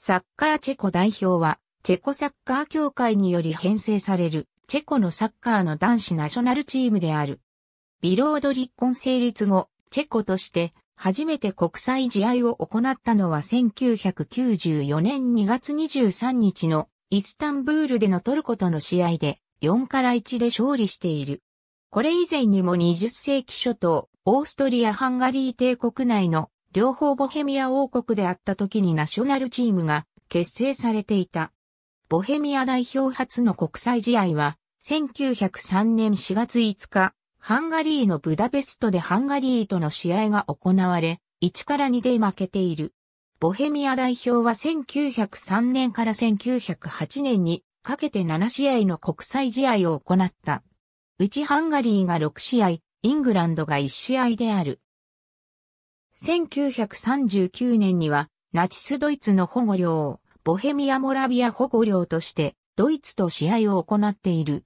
サッカーチェコ代表は、チェコサッカー協会により編成される、チェコのサッカーの男子ナショナルチームである。ビロード立婚成立後、チェコとして初めて国際試合を行ったのは1994年2月23日のイスタンブールでのトルコとの試合で4から1で勝利している。これ以前にも20世紀初頭、オーストリア・ハンガリー帝国内の両方ボヘミア王国であった時にナショナルチームが結成されていた。ボヘミア代表初の国際試合は、1903年4月5日、ハンガリーのブダペストでハンガリーとの試合が行われ、1から2で負けている。ボヘミア代表は1903年から1908年にかけて7試合の国際試合を行った。うちハンガリーが6試合、イングランドが1試合である。1939年には、ナチスドイツの保護領、ボヘミア・モラビア保護領として、ドイツと試合を行っている。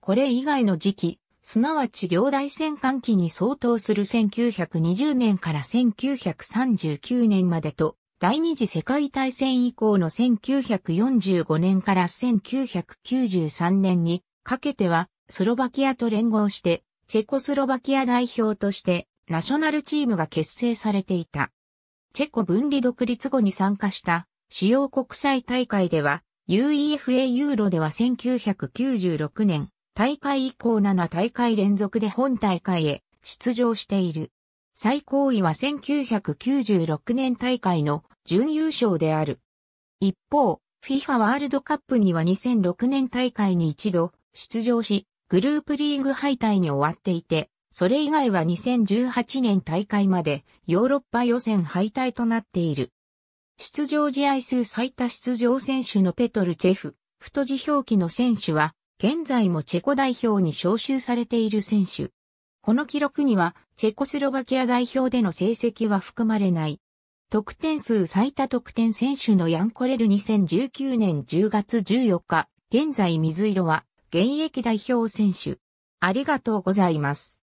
これ以外の時期、すなわち両大戦間期に相当する1920年から1939年までと、第二次世界大戦以降の1945年から1993年にかけては、スロバキアと連合して、チェコスロバキア代表として、ナショナルチームが結成されていた。チェコ分離独立後に参加した主要国際大会では UEFA ユーロでは1996年大会以降7大会連続で本大会へ出場している。最高位は1996年大会の準優勝である。一方、FIFA ワールドカップには2006年大会に一度出場し、グループリーグ敗退に終わっていて、それ以外は2018年大会までヨーロッパ予選敗退となっている。出場試合数最多出場選手のペトルチェフ、太字表記の選手は、現在もチェコ代表に招集されている選手。この記録には、チェコスロバキア代表での成績は含まれない。得点数最多得点選手のヤンコレル2019年10月14日、現在水色は、現役代表選手。ありがとうございます。